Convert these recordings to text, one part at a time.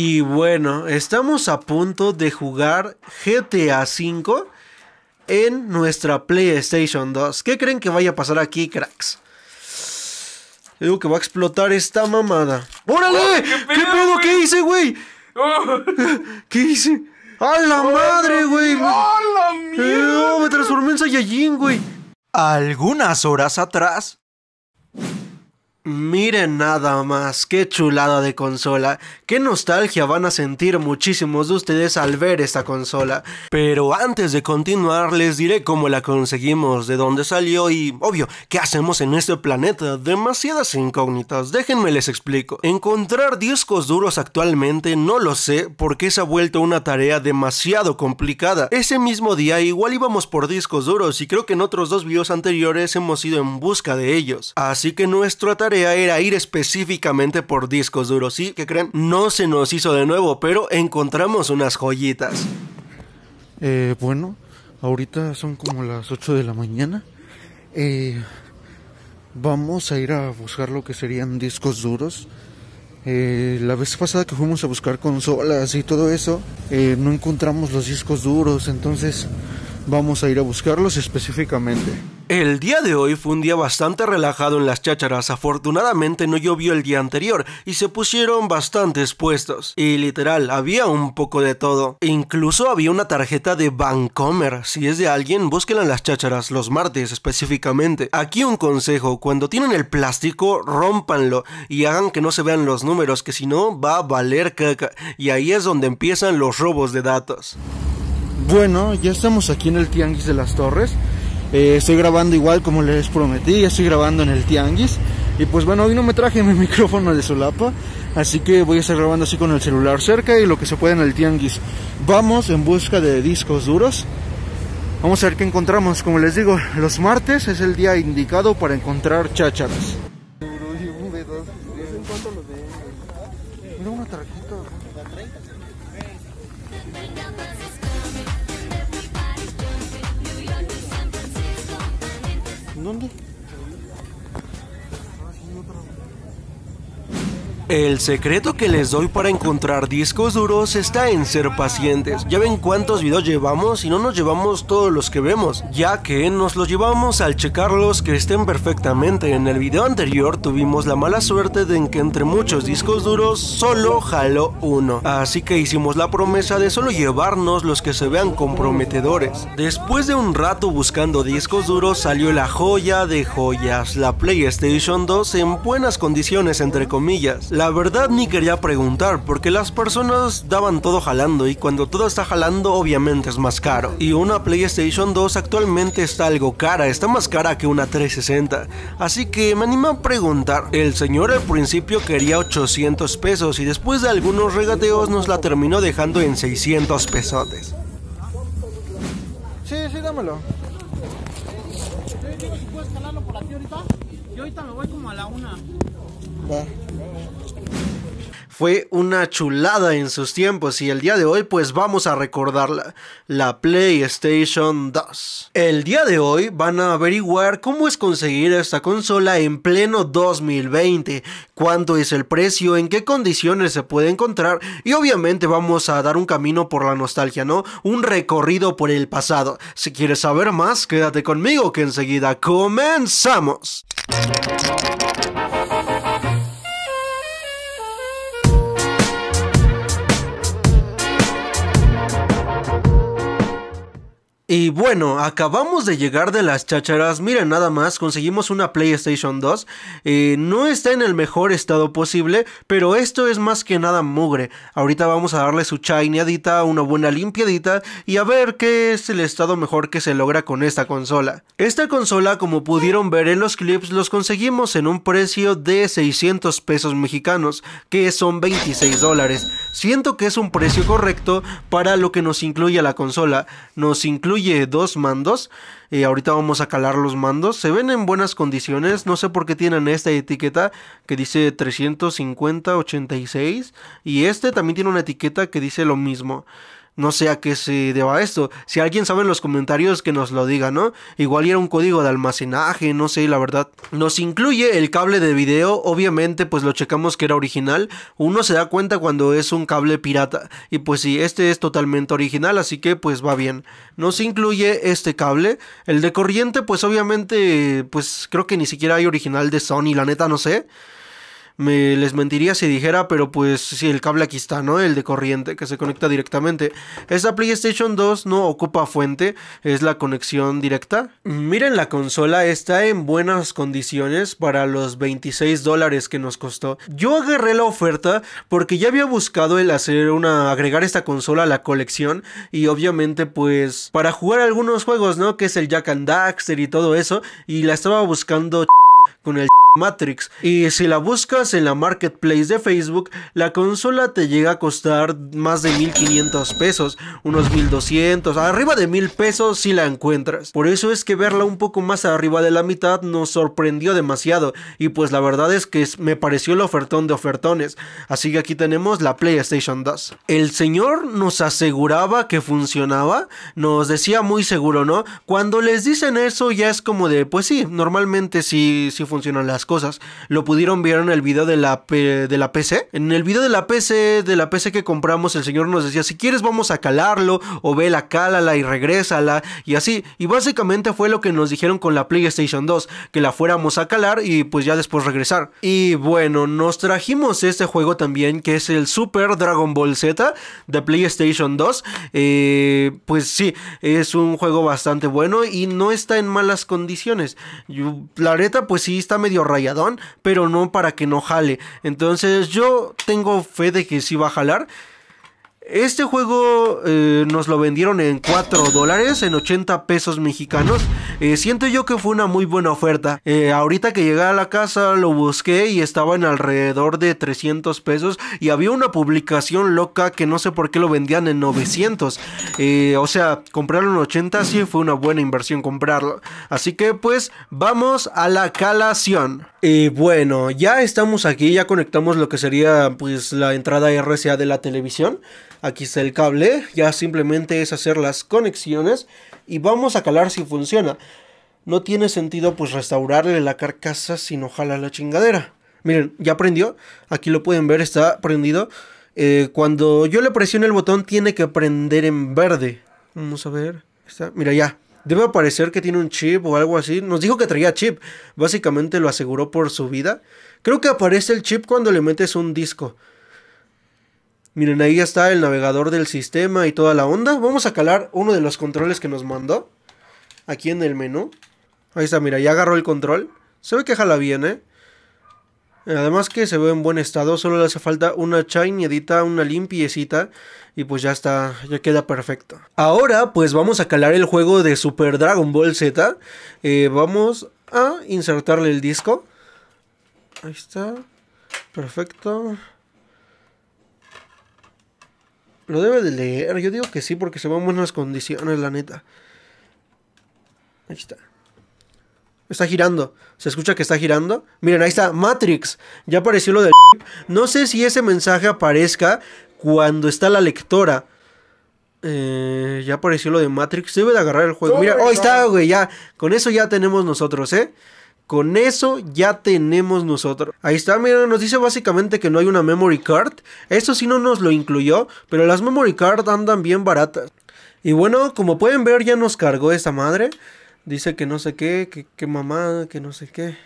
Y bueno, estamos a punto de jugar GTA V en nuestra PlayStation 2. ¿Qué creen que vaya a pasar aquí, cracks? Digo que va a explotar esta mamada. ¡Órale! ¿Qué, pedo, ¿Qué, hice, güey? Oh. ¿Qué hice? ¡A la madre, güey! ¡A la eh, oh, mierda! me transformé en Saiyajin, güey! Algunas horas atrás, Miren nada más, qué chulada de consola, qué nostalgia van a sentir muchísimos de ustedes al ver esta consola. Pero antes de continuar les diré cómo la conseguimos, de dónde salió y, obvio, qué hacemos en este planeta, demasiadas incógnitas, déjenme les explico. Encontrar discos duros actualmente no lo sé porque se ha vuelto una tarea demasiado complicada. Ese mismo día igual íbamos por discos duros y creo que en otros dos videos anteriores hemos ido en busca de ellos, así que nuestra tarea era ir específicamente por discos duros y, que creen? No se nos hizo de nuevo, pero encontramos unas joyitas. Eh, bueno, ahorita son como las 8 de la mañana. Eh, vamos a ir a buscar lo que serían discos duros. Eh, la vez pasada que fuimos a buscar consolas y todo eso, no encontramos los discos duros, entonces vamos a ir a buscarlos específicamente. El día de hoy fue un día bastante relajado en las chácharas, afortunadamente no llovió el día anterior y se pusieron bastantes puestos. Y literal, había un poco de todo. incluso había una tarjeta de Bancomer, si es de alguien, búsquenla en las chácharas, los martes específicamente. Aquí un consejo, cuando tienen el plástico, rompanlo y hagan que no se vean los números, que si no va a valer caca. Y ahí es donde empiezan los robos de datos. Bueno, ya estamos aquí en el Tianguis de las Torres. Eh, estoy grabando igual como les prometí, estoy grabando en el Tianguis. Y pues bueno, hoy no me traje mi micrófono de solapa, así que voy a estar grabando así con el celular cerca y lo que se pueda en el Tianguis. Vamos en busca de discos duros. Vamos a ver qué encontramos. Como les digo, los martes es el día indicado para encontrar chácharas. dónde? El secreto que les doy para encontrar discos duros está en ser pacientes. Ya ven cuántos videos llevamos y no nos llevamos todos los que vemos, ya que nos los llevamos al checarlos que estén perfectamente. En el video anterior tuvimos la mala suerte de que entre muchos discos duros solo jaló uno, así que hicimos la promesa de solo llevarnos los que se vean comprometedores. Después de un rato buscando discos duros salió la joya de joyas, la PlayStation 2 en buenas condiciones entre comillas la verdad ni quería preguntar, porque las personas daban todo jalando y cuando todo está jalando obviamente es más caro. Y una PlayStation 2 actualmente está algo cara, está más cara que una 360. Así que me anima a preguntar. El señor al principio quería 800 pesos y después de algunos regateos nos la terminó dejando en 600 pesotes. Sí, sí, dámelo. por aquí ahorita. Yo ahorita me voy como a la una fue una chulada en sus tiempos y el día de hoy pues vamos a recordarla, la PlayStation 2. El día de hoy van a averiguar cómo es conseguir esta consola en pleno 2020, cuánto es el precio, en qué condiciones se puede encontrar y obviamente vamos a dar un camino por la nostalgia, ¿no? Un recorrido por el pasado. Si quieres saber más, quédate conmigo que enseguida comenzamos. Y bueno, acabamos de llegar de las chácharas. Miren, nada más, conseguimos una PlayStation 2. Eh, no está en el mejor estado posible, pero esto es más que nada mugre. Ahorita vamos a darle su chineadita, una buena limpiadita, y a ver qué es el estado mejor que se logra con esta consola. Esta consola, como pudieron ver en los clips, los conseguimos en un precio de 600 pesos mexicanos, que son 26 dólares. Siento que es un precio correcto para lo que nos incluye la consola. Nos incluye dos mandos. Eh, ahorita vamos a calar los mandos. Se ven en buenas condiciones. No sé por qué tienen esta etiqueta que dice 350 Y este también tiene una etiqueta que dice lo mismo. No sé a qué se deba esto. Si alguien sabe en los comentarios que nos lo diga, ¿no? Igual era un código de almacenaje, no sé, la verdad. Nos incluye el cable de video, obviamente pues lo checamos que era original. Uno se da cuenta cuando es un cable pirata. Y pues sí, este es totalmente original, así que pues va bien. Nos incluye este cable. El de corriente pues obviamente pues creo que ni siquiera hay original de Sony, la neta no sé me les mentiría si dijera, pero pues si sí, el cable aquí está, ¿no? El de corriente que se conecta directamente. Esta PlayStation 2 no ocupa fuente, es la conexión directa. Miren, la consola está en buenas condiciones para los 26 dólares que nos costó. Yo agarré la oferta porque ya había buscado el hacer una, agregar esta consola a la colección y obviamente pues para jugar algunos juegos, ¿no? Que es el Jack and Daxter y todo eso y la estaba buscando con el Matrix. Y si la buscas en la marketplace de Facebook, la consola te llega a costar más de 1500 pesos, unos 1200, arriba de 1000 pesos si la encuentras. Por eso es que verla un poco más arriba de la mitad nos sorprendió demasiado. Y pues la verdad es que me pareció el ofertón de ofertones. Así que aquí tenemos la PlayStation 2. El señor nos aseguraba que funcionaba, nos decía muy seguro, ¿no? Cuando les dicen eso ya es como de, pues sí, normalmente si, sí, si funcionan las cosas. Lo pudieron ver en el video de la, de la PC. En el video de la PC, de la PC que compramos, el señor nos decía, si quieres vamos a calarlo, o ve la cálala y regrésala, y así. Y básicamente fue lo que nos dijeron con la PlayStation 2, que la fuéramos a calar y pues ya después regresar. Y bueno, nos trajimos este juego también, que es el Super Dragon Ball Z de PlayStation 2. Eh, pues sí, es un juego bastante bueno y no está en malas condiciones. la reta, pues sí está medio rayadón, pero no para que no jale. Entonces yo tengo fe de que sí va a jalar. Este juego eh, nos lo vendieron en 4 dólares, en 80 pesos mexicanos. Eh, siento yo que fue una muy buena oferta. Eh, ahorita que llegué a la casa lo busqué y estaba en alrededor de 300 pesos. Y había una publicación loca que no sé por qué lo vendían en 900. o sea, comprarlo en 80 sí fue una buena inversión comprarlo. Así que pues vamos a la calación. Y bueno, ya estamos aquí, ya conectamos lo que sería pues la entrada RSA de la televisión. Aquí está el cable, ya simplemente es hacer las conexiones y vamos a calar si funciona. No tiene sentido pues restaurarle la carcasa si ojalá la chingadera. Miren, ya prendió, aquí lo pueden ver, está prendido. Eh, cuando yo le presione el botón tiene que prender en verde. Vamos a ver, está, mira ya, Debe aparecer que tiene un chip o algo así. Nos dijo que traía chip. Básicamente lo aseguró por su vida. Creo que aparece el chip cuando le metes un disco. Miren, ahí ya está el navegador del sistema y toda la onda. Vamos a calar uno de los controles que nos mandó. Aquí en el menú. Ahí está, mira, ya agarró el control. Se ve que jala bien, ¿eh? Además que se ve en buen estado, solo le hace falta una edita una limpiecita y pues ya está, ya queda perfecto. Ahora pues vamos a calar el juego de Super Dragon Ball Z. Eh, vamos a insertarle el disco. Ahí está. Perfecto. Lo debe de leer. Yo digo que sí porque se van buenas condiciones, la neta. Ahí está. Está girando. ¿Se escucha que está girando? Miren, ahí está. Matrix. Ya apareció lo del... No sé si ese mensaje aparezca cuando está la lectora. Eh, ya apareció lo de Matrix. Debe de agarrar el juego. Mira, ahí está, güey. Ya. Con eso ya tenemos nosotros, ¿eh? Con eso ya tenemos nosotros. Ahí está, mira, nos dice básicamente que no hay una memory card. Eso sí no nos lo incluyó, pero las memory card andan bien baratas. Y bueno, como pueden ver ya nos cargó esta madre. Dice que no sé qué, que, que mamá, que no sé qué.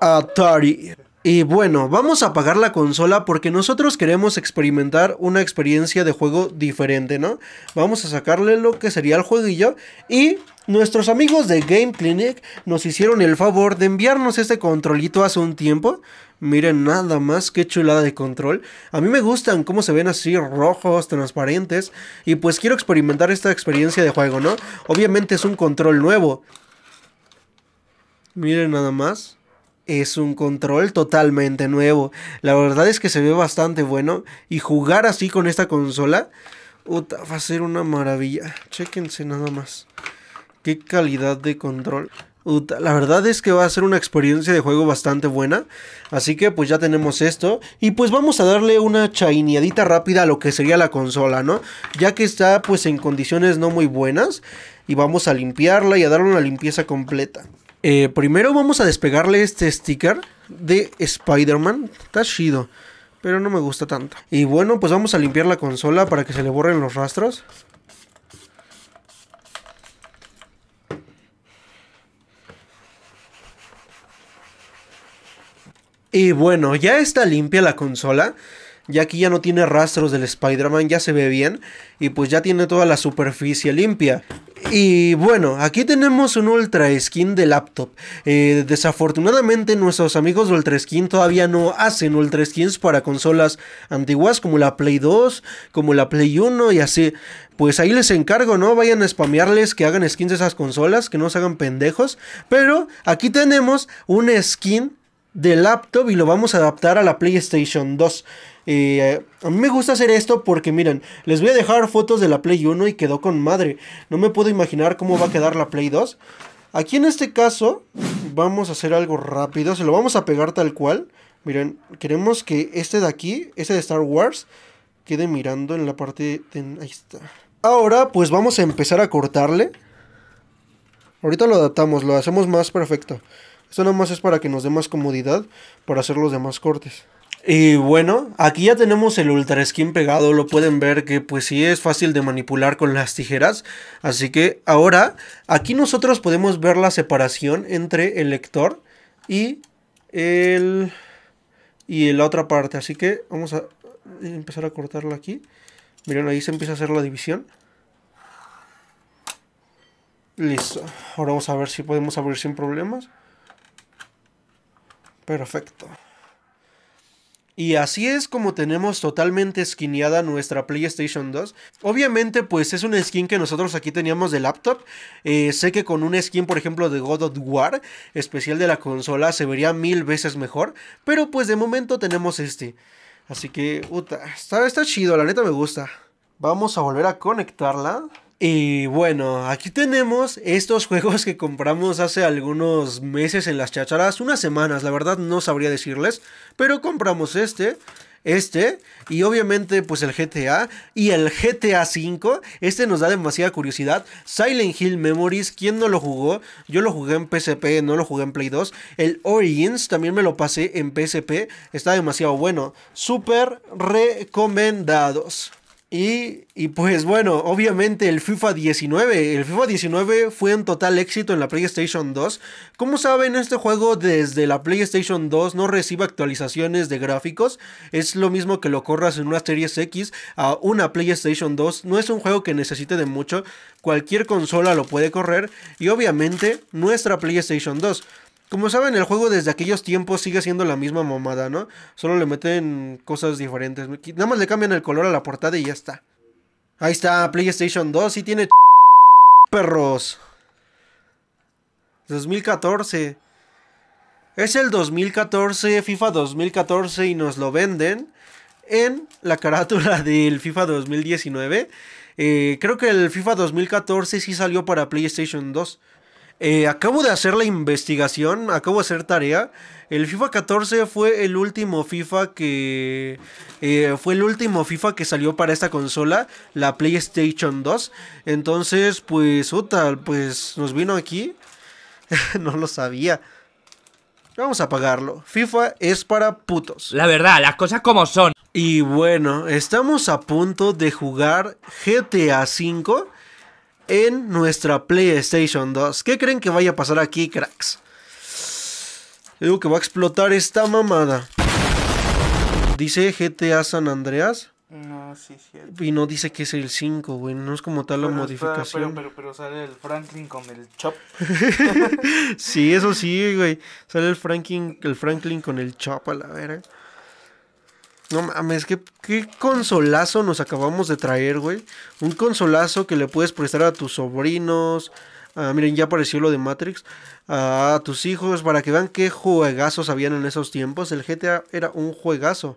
Atari. Y bueno, vamos a apagar la consola porque nosotros queremos experimentar una experiencia de juego diferente, ¿no? Vamos a sacarle lo que sería el jueguillo y Nuestros amigos de Game Clinic nos hicieron el favor de enviarnos este controlito hace un tiempo. Miren nada más qué chulada de control. A mí me gustan cómo se ven así rojos, transparentes. Y pues quiero experimentar esta experiencia de juego, ¿no? Obviamente es un control nuevo. Miren nada más. Es un control totalmente nuevo. La verdad es que se ve bastante bueno. Y jugar así con esta consola... va a ser una maravilla. ¡Chequense nada más qué calidad de control. la verdad es que va a ser una experiencia de juego bastante buena. Así que pues ya tenemos esto. Y pues vamos a darle una chaineadita rápida a lo que sería la consola, ¿no? Ya que está pues en condiciones no muy buenas. Y vamos a limpiarla y a darle una limpieza completa. Eh, primero vamos a despegarle este sticker de Spider-Man. Está chido. Pero no me gusta tanto. Y bueno, pues vamos a limpiar la consola para que se le borren los rastros. Y bueno, ya está limpia la consola. Ya aquí ya no tiene rastros del Spider-Man, ya se ve bien. Y pues ya tiene toda la superficie limpia. Y bueno, aquí tenemos un Ultra Skin de laptop. Eh, desafortunadamente nuestros amigos de Ultra Skin todavía no hacen Ultra Skins para consolas antiguas como la Play 2, como la Play 1 y así. Pues ahí les encargo, ¿no? Vayan a spamearles que hagan skins de esas consolas, que no se hagan pendejos. Pero aquí tenemos un skin de laptop y lo vamos a adaptar a la PlayStation 2. Eh, a mí me gusta hacer esto porque miren, les voy a dejar fotos de la Play 1 y quedó con madre. No me puedo imaginar cómo va a quedar la Play 2. Aquí en este caso vamos a hacer algo rápido, se lo vamos a pegar tal cual. Miren, queremos que este de aquí, este de Star Wars, quede mirando en la parte... De... Ahí está. Ahora pues vamos a empezar a cortarle. Ahorita lo adaptamos, lo hacemos más perfecto. Esto nada más es para que nos dé más comodidad para hacer los demás cortes. Y bueno, aquí ya tenemos el ultra skin pegado, lo pueden ver que pues sí es fácil de manipular con las tijeras. Así que ahora, aquí nosotros podemos ver la separación entre el lector y el... y la otra parte. Así que vamos a eh, empezar a cortarla aquí. Miren, ahí se empieza a hacer la división. Listo. Ahora vamos a ver si podemos abrir sin problemas. Perfecto. Y así es como tenemos totalmente esquineada nuestra PlayStation 2. Obviamente, pues es una skin que nosotros aquí teníamos de laptop. Eh, sé que con una skin, por ejemplo, de God of War, especial de la consola, se vería mil veces mejor. Pero pues de momento tenemos este. Así que, puta, está chido, la neta me gusta. Vamos a volver a conectarla. Y bueno, aquí tenemos estos juegos que compramos hace algunos meses en las chacharas, unas semanas, la verdad no sabría decirles, pero compramos este, este, y obviamente pues el GTA y el GTA V, este nos da demasiada curiosidad, Silent Hill Memories, ¿quién no lo jugó? Yo lo jugué en PSP, no lo jugué en Play 2, el Origins también me lo pasé en PSP, está demasiado bueno, súper recomendados. Y, pues bueno, obviamente el FIFA 19. El FIFA 19 fue un total éxito en la PlayStation 2. Como saben, este juego desde la PlayStation 2 no recibe actualizaciones de gráficos. Es lo mismo que lo corras en una Series X a una PlayStation 2. No es un juego que necesite de mucho. Cualquier consola lo puede correr. Y obviamente nuestra PlayStation 2. Como saben, el juego desde aquellos tiempos sigue siendo la misma mamada, ¿no? Solo le meten cosas diferentes. Nada más le cambian el color a la portada y ya está. Ahí está, PlayStation 2, y tiene perros. 2014. Es el 2014, FIFA 2014 y nos lo venden en la carátula del FIFA 2019. Eh, creo que el FIFA 2014 sí salió para PlayStation 2. Eh, acabo de hacer la investigación, acabo de hacer tarea. El FIFA 14 fue el último FIFA que. Eh, fue el último FIFA que salió para esta consola, la PlayStation 2. Entonces, pues, utal, pues nos vino aquí. no lo sabía. Vamos a pagarlo. FIFA es para putos. La verdad, las cosas como son. Y bueno, estamos a punto de jugar GTA V en nuestra PlayStation 2. ¿Qué creen que vaya a pasar aquí, cracks? digo que va a explotar esta mamada. Dice GTA San Andreas. No, sí, sí. Y no dice que es el 5, güey. No es como tal la modificación. Pero, sale el Franklin con el chop. sí, eso sí, güey. Sale el Franklin, el Franklin con el chop a la vera. No mames, qué, consolazo nos acabamos de traer, güey. Un consolazo que le puedes prestar a tus sobrinos. Ah, miren, ya apareció lo de Matrix. Ah, a tus hijos, para que vean qué juegazos habían en esos tiempos. El GTA era un juegazo.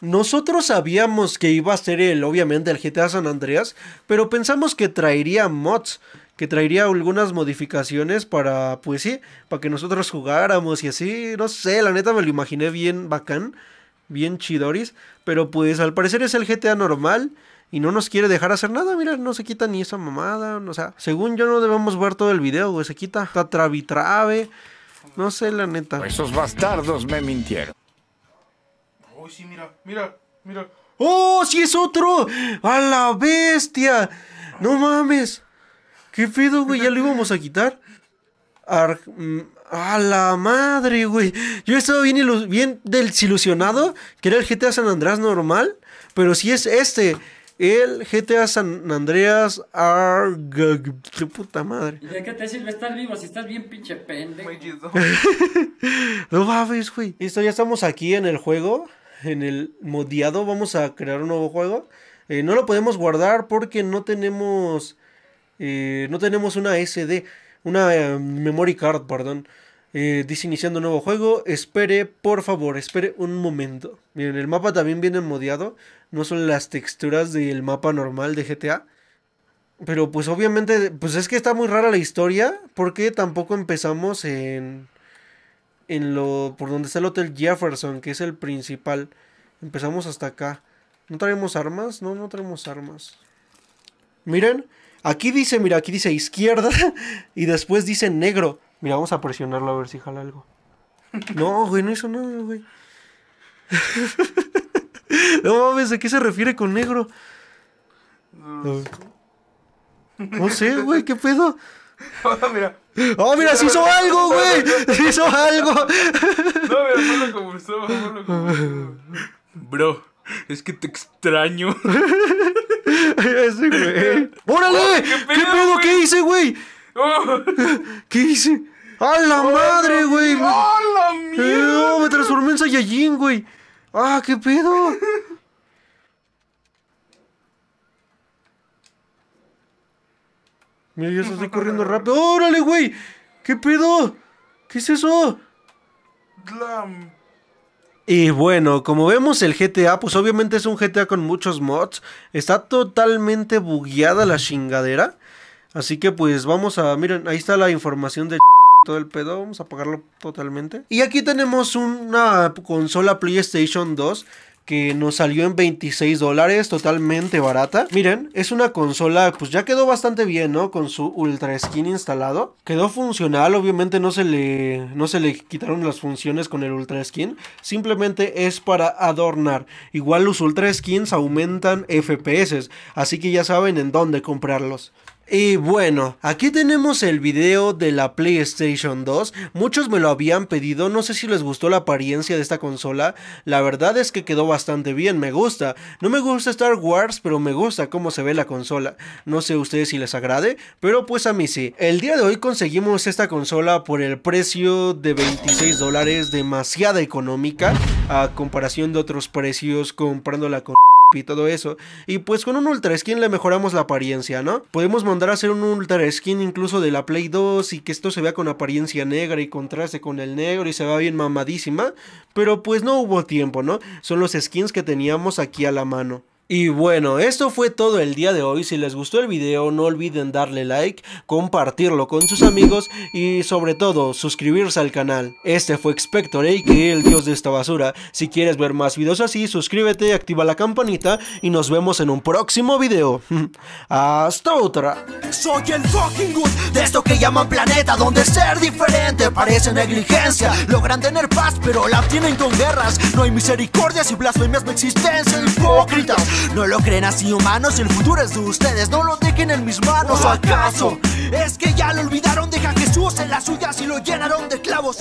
Nosotros sabíamos que iba a ser el, obviamente, el GTA San Andreas, pero pensamos que traería mods, que traería algunas modificaciones para, pues sí, para que nosotros jugáramos y así, no sé, la neta me lo imaginé bien bacán bien chidoris, pero pues al parecer es el GTA normal y no nos quiere dejar hacer nada. Mira, no se quita ni esa mamada. O sea, según yo no debemos ver todo el video, güey. Se quita está trave No sé, la neta. Esos bastardos me mintieron. Uy, sí, mira, mira, mira. ¡Oh, sí es otro! ¡A la bestia! ¡No mames! ¿Qué pedo, güey? ¿Ya lo íbamos a quitar? Ar mm, a la madre, güey. Yo he bien, bien desilusionado que era el GTA San Andreas normal, pero si es este. El GTA San Andreas Arg... ¡Qué puta madre! ¿Y de qué te sirve estar vivo si estás bien pinche pendejo? no mames, güey. Listo, ya estamos aquí en el juego. En el modiado. Vamos a crear un nuevo juego. Eh, no lo podemos guardar porque no tenemos... Eh, no tenemos una SD una eh, memory card, perdón. Eh, dice nuevo juego. Espere, por favor, espere un momento. Miren, el mapa también viene modiado. No son las texturas del mapa normal de GTA. Pero pues obviamente, pues es que está muy rara la historia. Porque tampoco empezamos en... En lo... Por donde está el Hotel Jefferson, que es el principal. Empezamos hasta acá. ¿No traemos armas? No, no traemos armas. Miren, Aquí dice, mira, aquí dice izquierda y después dice negro. Mira, vamos a presionarlo a ver si jala algo. No, güey, no hizo nada, güey. no mames, ¿de qué se refiere con negro? No, sé, güey, ¿qué pedo? mira. Oh, mira, se hizo algo, güey. Se hizo algo. No, mira, ponlo como estaba, Bro, es que te extraño. Ese güey. ¡Órale! ¿Qué pedo, ¿Qué, hice, güey? ¿Qué hice? ¡A la madre, güey! ¡A la ¡Eh, mierda! me transformé en Saiyajin, güey. ¡Ah, qué pedo! Mira, yo estoy corriendo rápido. ¡Órale, güey! ¿Qué pedo? ¿Qué es eso? La y bueno, como vemos el GTA, pues obviamente es un GTA con muchos mods. Está totalmente bugueada la chingadera. Así que pues vamos a, miren, ahí está la información de todo el pedo, vamos a apagarlo totalmente. Y aquí tenemos una consola PlayStation 2 que nos salió en 26 dólares, totalmente barata. Miren, es una consola, pues ya quedó bastante bien, ¿no? Con su Ultra Skin instalado. Quedó funcional, obviamente no se le, no se le quitaron las funciones con el Ultra Skin. Simplemente es para adornar. Igual los Ultra Skins aumentan FPS, así que ya saben en dónde comprarlos. Y bueno, aquí tenemos el video de la PlayStation 2. Muchos me lo habían pedido, no sé si les gustó la apariencia de esta consola. La verdad es que quedó bastante bien, me gusta. No me gusta Star Wars, pero me gusta cómo se ve la consola. No sé a ustedes si les agrade, pero pues a mí sí. El día de hoy conseguimos esta consola por el precio de 26 dólares, demasiada económica a comparación de otros precios comprando la con y todo eso. Y pues con un Ultra Skin le mejoramos la apariencia, ¿no? Podemos mandar a hacer un Ultra Skin incluso de la Play 2 y que esto se vea con apariencia negra y contraste con el negro y se vea bien mamadísima. Pero pues no hubo tiempo, ¿no? Son los skins que teníamos aquí a la mano. Y bueno, esto fue todo el día de hoy. Si les gustó el video, no olviden darle like, compartirlo con sus amigos y sobre todo suscribirse al canal. Este fue y que el dios de esta basura. Si quieres ver más videos así, suscríbete, activa la campanita y nos vemos en un próximo video. Hasta otra. Soy el fucking good de esto que llaman planeta, donde ser diferente parece negligencia. Logran tener paz, pero la tienen con guerras. No hay misericordia si blasfemias mi existencia, hipócritas. No lo creen así humanos, el futuro es de ustedes No lo dejen en mis manos, ¿O ¿acaso? Es que ya lo olvidaron, deja a Jesús en las suyas y lo llenaron de clavos